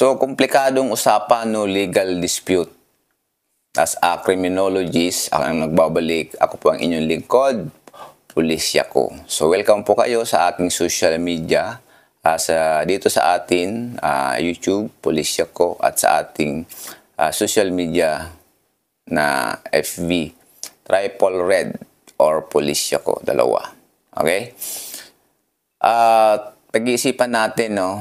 So, komplikadong usapan no legal dispute. As a criminologist, ako ang nagbabalik. Ako po ang inyong lingkod, pulisya ko. So, welcome po kayo sa aking social media. Uh, sa, dito sa atin, uh, YouTube, pulisya ko, at sa ating uh, social media na FB, Triple Red or Pulisya ko, dalawa. Okay? At uh, pag-iisipan natin, no,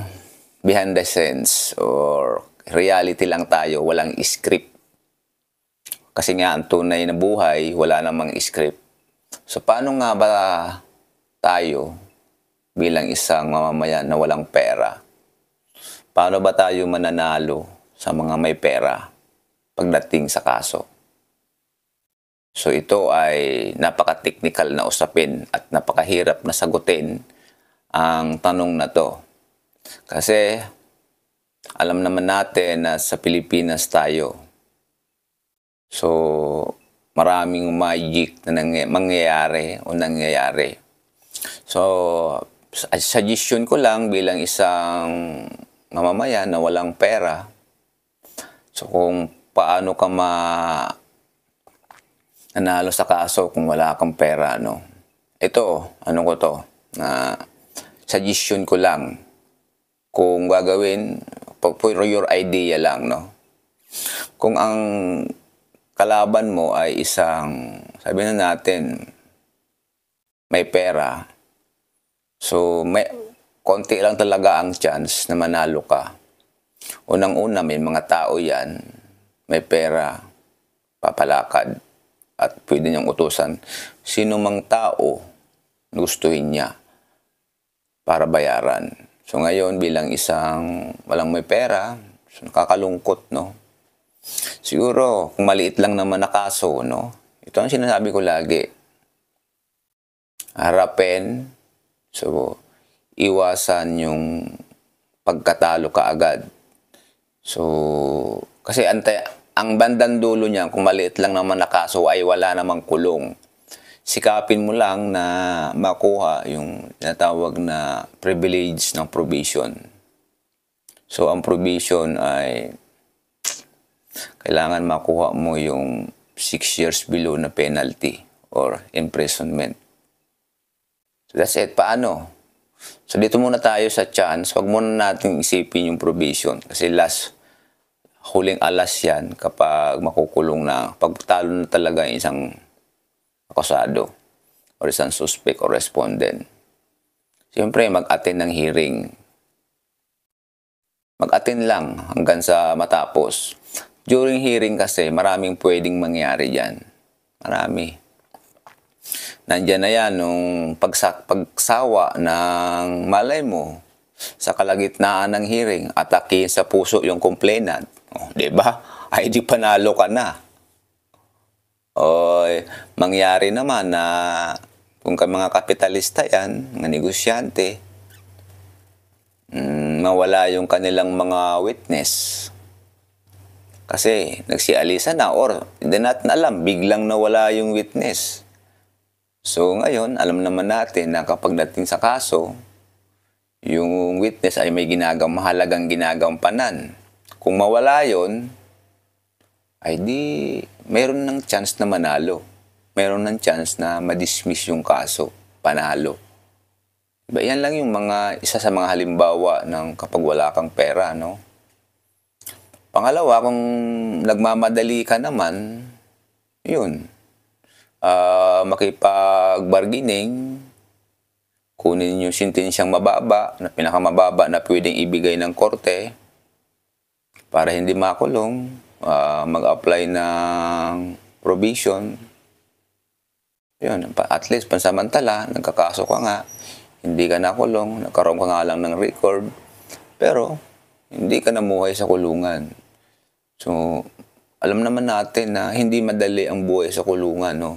behind the scenes or reality lang tayo, walang script. Kasi nga, ang tunay na buhay, wala namang script. So, paano nga ba tayo bilang isang mamamayan na walang pera? Paano ba tayo mananalo sa mga may pera pagdating sa kaso? So, ito ay napaka-technical na usapin at napakahirap na sagutin ang tanong na to. Kasi alam naman natin na sa Pilipinas tayo. So, maraming magic na mangyayari o nangyayari. So, suggestion ko lang bilang isang mamamayan na walang pera. So, kung paano ka ma nanalo sa kaso kung wala kang pera, no? Ito, ano ko to? Na uh, suggestion ko lang kung gagawin, pag for your idea lang, no? Kung ang kalaban mo ay isang, sabi na natin, may pera, so may, konti lang talaga ang chance na manalo ka. Unang-una, may mga tao yan, may pera, papalakad, at pwede niyang utusan sino mang tao gustuhin niya para bayaran. So ngayon bilang isang walang may pera, so nakakalungkot, no? Siguro kung maliit lang naman na kaso, no? Ito ang sinasabi ko lagi. Harapin. So iwasan yung pagkatalo ka agad. So kasi ante ang bandang dulo niya kung maliit lang naman na kaso ay wala namang kulong sikapin mo lang na makuha yung natawag na privilege ng provision. So, ang provision ay kailangan makuha mo yung 6 years below na penalty or imprisonment. So, that's it. Paano? So, dito muna tayo sa chance. Huwag muna natin isipin yung provision kasi last huling alas yan kapag makukulong na pagtalo na talaga isang akusado or isang suspect or respondent. Siyempre, mag-attend ng hearing. Mag-attend lang hanggang sa matapos. During hearing kasi, maraming pwedeng mangyari dyan. Marami. Nandiyan na yan, nung pagsak pagsawa ng malay mo sa kalagitnaan ng hearing, atake sa puso yung complainant. Oh, ba? Diba? Ay, di panalo ka na o mangyari naman na kung ka mga kapitalista yan, mga negosyante, mm, mawala yung kanilang mga witness. Kasi nagsialisa na or hindi natin alam, biglang nawala yung witness. So ngayon, alam naman natin na kapag dating sa kaso, yung witness ay may ginagawang mahalagang ginagampanan. Kung mawala yon ay di meron ng chance na manalo. Meron ng chance na madismiss yung kaso, panalo. Diba? Yan lang yung mga isa sa mga halimbawa ng kapag wala kang pera, no? Pangalawa, kung nagmamadali ka naman, yun. Uh, makipag-bargaining, kunin yung sintensyang mababa, na pinakamababa na pwedeng ibigay ng korte para hindi makulong uh, mag-apply ng provision. Yun, at least pansamantala, nagkakaso ka nga, hindi ka nakulong, nagkaroon ka nga lang ng record, pero hindi ka namuhay sa kulungan. So, alam naman natin na hindi madali ang buhay sa kulungan, no?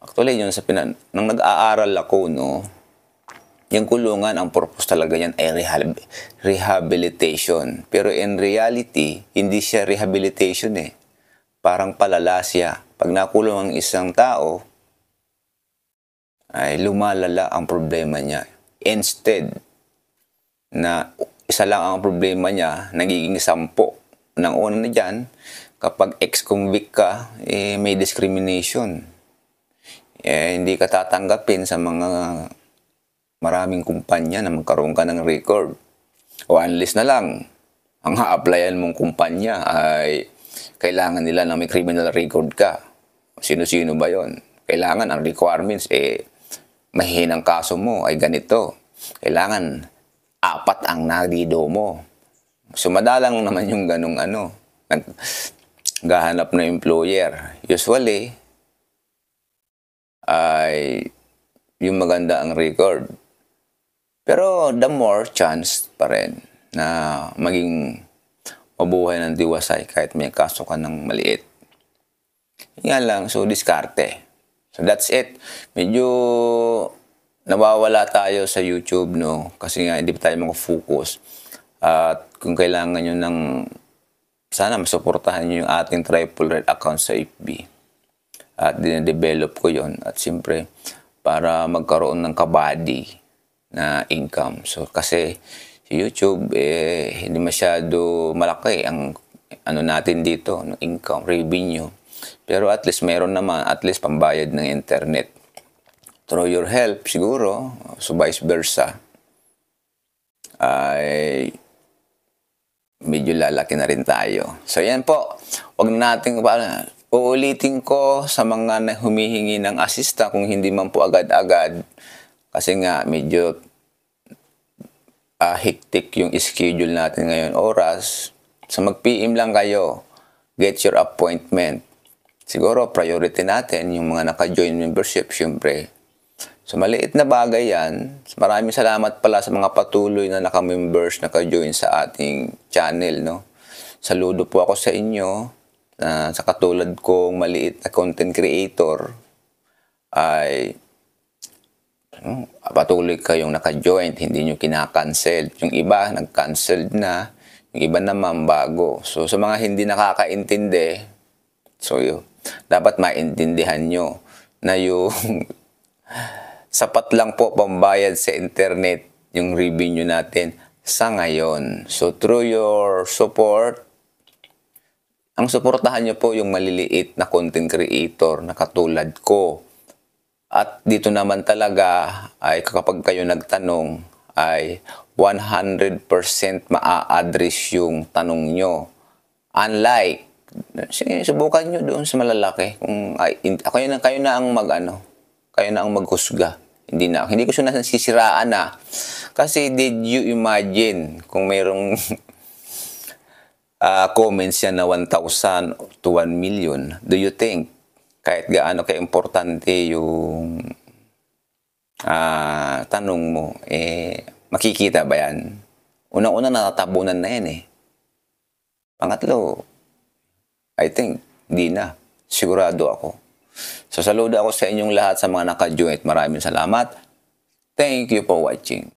Actually, yun sa pinan... Nang nag-aaral ako, no, yung kulungan, ang purpose talaga niyan ay rehab rehabilitation. Pero in reality, hindi siya rehabilitation eh. Parang palala siya. Pag nakulong ang isang tao, ay lumalala ang problema niya. Instead na isa lang ang problema niya, nagiging sampo. Nang una na dyan, kapag ex-convict ka, eh, may discrimination. Eh, hindi ka tatanggapin sa mga maraming kumpanya na magkaroon ka ng record. O unless na lang, ang ha-applyan mong kumpanya ay kailangan nila na may criminal record ka. Sino-sino ba yon? Kailangan ang requirements eh mahinang kaso mo ay ganito. Kailangan apat ang nagido mo. Sumadalang naman yung ganong ano. Nag, gahanap na employer. Usually, ay yung maganda ang record. Pero the more chance pa rin na maging mabuhay ng diwasay kahit may kaso ka ng maliit. Nga lang, so diskarte. So that's it. Medyo nawawala tayo sa YouTube, no? Kasi nga, hindi pa tayo makafocus. At kung kailangan nyo ng... Sana masuportahan nyo yung ating Triple Red account sa FB. At dinedevelop ko yon At siyempre, para magkaroon ng kabady na income. So kasi YouTube eh hindi masyado malaki ang ano natin dito, ng income, revenue. Pero at least meron naman, at least pambayad ng internet. Through your help siguro, so vice versa, ay medyo lalaki na rin tayo. So yan po, wag na natin uulitin ko sa mga humihingi ng asista kung hindi man po agad-agad kasi nga, medyo uh, hectic yung schedule natin ngayon. Oras, sa so mag-PM lang kayo, get your appointment. Siguro, priority natin, yung mga naka-join membership, syempre. So, maliit na bagay yan. Maraming salamat pala sa mga patuloy na naka-members, naka-join sa ating channel, no? Saludo po ako sa inyo. Uh, sa katulad kong maliit na content creator, ay No? Patuloy kayong naka-joint, hindi nyo kinakancel. Yung iba, nag-cancel na. Yung iba naman, bago. So, sa mga hindi nakakaintindi, so yun, dapat maintindihan nyo na yung sapat lang po pambayad sa internet yung revenue natin sa ngayon. So, through your support, ang suportahan nyo po yung maliliit na content creator na katulad ko at dito naman talaga ay kapag kayo nagtanong ay 100% maa-address yung tanong nyo. Unlike, sige, subukan nyo doon sa malalaki. Kung, ay, kayo, na, kayo na ang mag, ano, kayo na ang maghusga. Hindi na, hindi ko siya nasisiraan na. Kasi did you imagine kung mayroong uh, comments yan na 1,000 to 1 million, do you think kahit gaano kaimportante yung uh, tanong mo, eh, makikita ba yan? Unang-una, natatabunan na yan eh. Pangatlo, I think, di na. Sigurado ako. So, saludo ako sa inyong lahat sa mga naka-join. Maraming salamat. Thank you for watching.